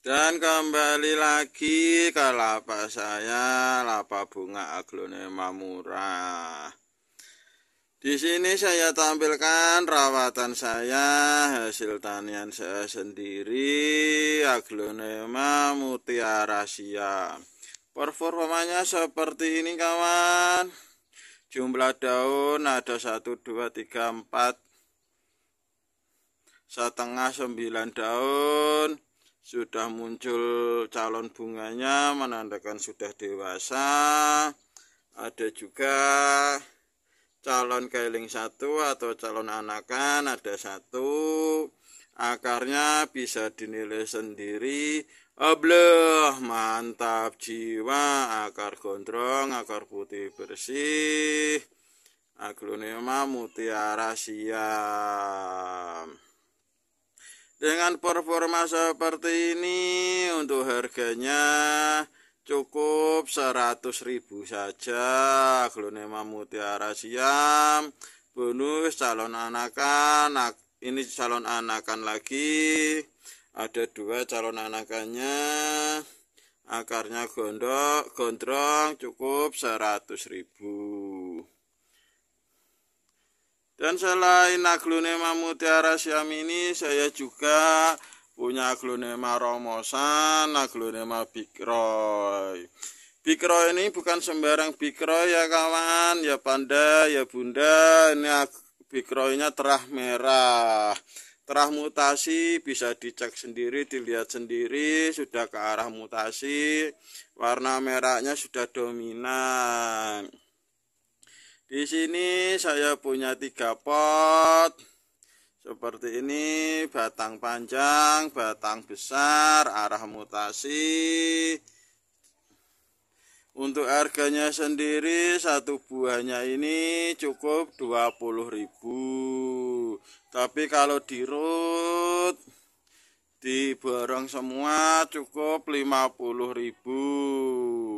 Dan kembali lagi ke lapa saya, lapa bunga aglonema murah. Di sini saya tampilkan rawatan saya, hasil tanian saya sendiri, aglonema mutiara siam. Performanya seperti ini kawan. Jumlah daun ada 1, 2, 3, 4, setengah 9 daun, sudah muncul calon bunganya menandakan sudah dewasa ada juga calon kailing satu atau calon anakan ada satu akarnya bisa dinilai sendiri Oblah, mantap jiwa, akar gondrong, akar putih bersih, aglonema mutiara siap. Dengan performa seperti ini untuk harganya cukup 100.000 saja. Glonema mutiara siam bonus calon anakan. Ini calon anakan lagi. Ada dua calon anakannya. Akarnya gondok, gondrong cukup ribu. Dan selain aglonema mutiara siam ini, saya juga punya aglonema romosan, aglonema bikroy. Bikroy ini bukan sembarang bikroy ya kawan, ya panda, ya bunda. Ini bikroynya terah merah. Terah mutasi bisa dicek sendiri, dilihat sendiri, sudah ke arah mutasi. Warna merahnya sudah dominan. Di sini saya punya tiga pot seperti ini batang panjang, batang besar, arah mutasi. Untuk harganya sendiri satu buahnya ini cukup 20.000. Tapi kalau di root diborong semua cukup 50.000.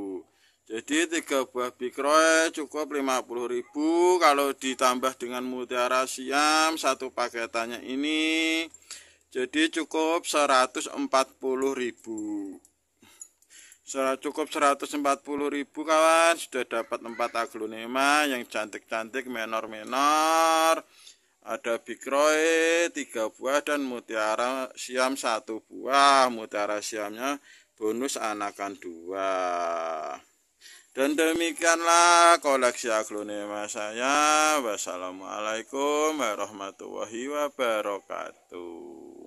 Jadi tiga buah bikroe cukup 50.000 kalau ditambah dengan mutiara siam satu paketannya ini jadi cukup 140.000. Cukup 140.000 kawan sudah dapat 4 aglonema yang cantik-cantik menor-menor. Ada bikroe 3 buah dan mutiara siam satu buah. Mutiara siamnya bonus anakan 2. Dan demikianlah koleksi aglonema saya. Wassalamualaikum warahmatullahi wabarakatuh.